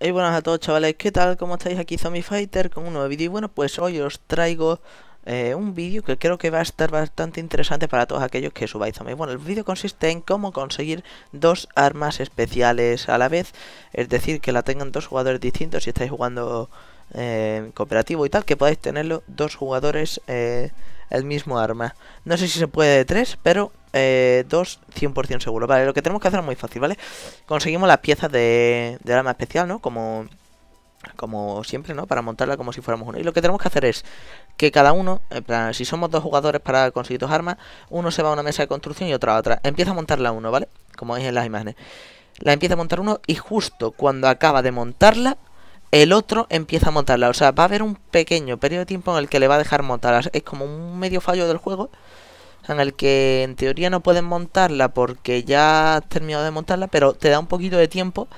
Hey buenas a todos chavales, ¿qué tal? ¿Cómo estáis? Aquí Zombie Fighter con un nuevo vídeo y bueno pues hoy os traigo eh, un vídeo que creo que va a estar bastante interesante para todos aquellos que subáis Zombie Bueno, el vídeo consiste en cómo conseguir dos armas especiales a la vez, es decir que la tengan dos jugadores distintos si estáis jugando cooperativo y tal, que podéis tenerlo dos jugadores eh, el mismo arma. No sé si se puede de tres, pero eh, dos 100% seguro. Vale, lo que tenemos que hacer es muy fácil, ¿vale? Conseguimos las piezas de, del arma especial, ¿no? Como, como siempre, ¿no? Para montarla como si fuéramos uno. Y lo que tenemos que hacer es que cada uno, si somos dos jugadores para conseguir dos armas, uno se va a una mesa de construcción y otra a otra. Empieza a montarla uno, ¿vale? Como veis en las imágenes. La empieza a montar uno y justo cuando acaba de montarla el otro empieza a montarla. O sea, va a haber un pequeño periodo de tiempo en el que le va a dejar montarla. Es como un medio fallo del juego en el que en teoría no puedes montarla porque ya has terminado de montarla, pero te da un poquito de tiempo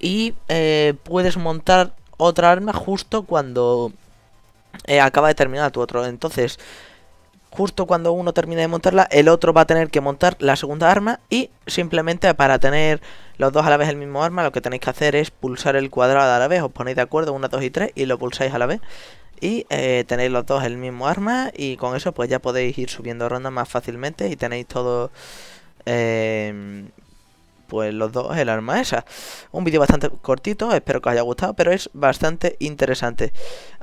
y eh, puedes montar otra arma justo cuando eh, acaba de terminar tu otro. Entonces, justo cuando uno termine de montarla, el otro va a tener que montar la segunda arma y simplemente para tener los dos a la vez el mismo arma, lo que tenéis que hacer es pulsar el cuadrado a la vez, os ponéis de acuerdo, 1, 2 y 3 y lo pulsáis a la vez y eh, tenéis los dos el mismo arma y con eso pues ya podéis ir subiendo rondas más fácilmente y tenéis todo eh, pues los dos el arma esa. Un vídeo bastante cortito, espero que os haya gustado, pero es bastante interesante.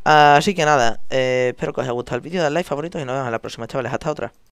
Así que nada, eh, espero que os haya gustado el vídeo, dadle like, favoritos y nos vemos en la próxima, chavales. Hasta otra.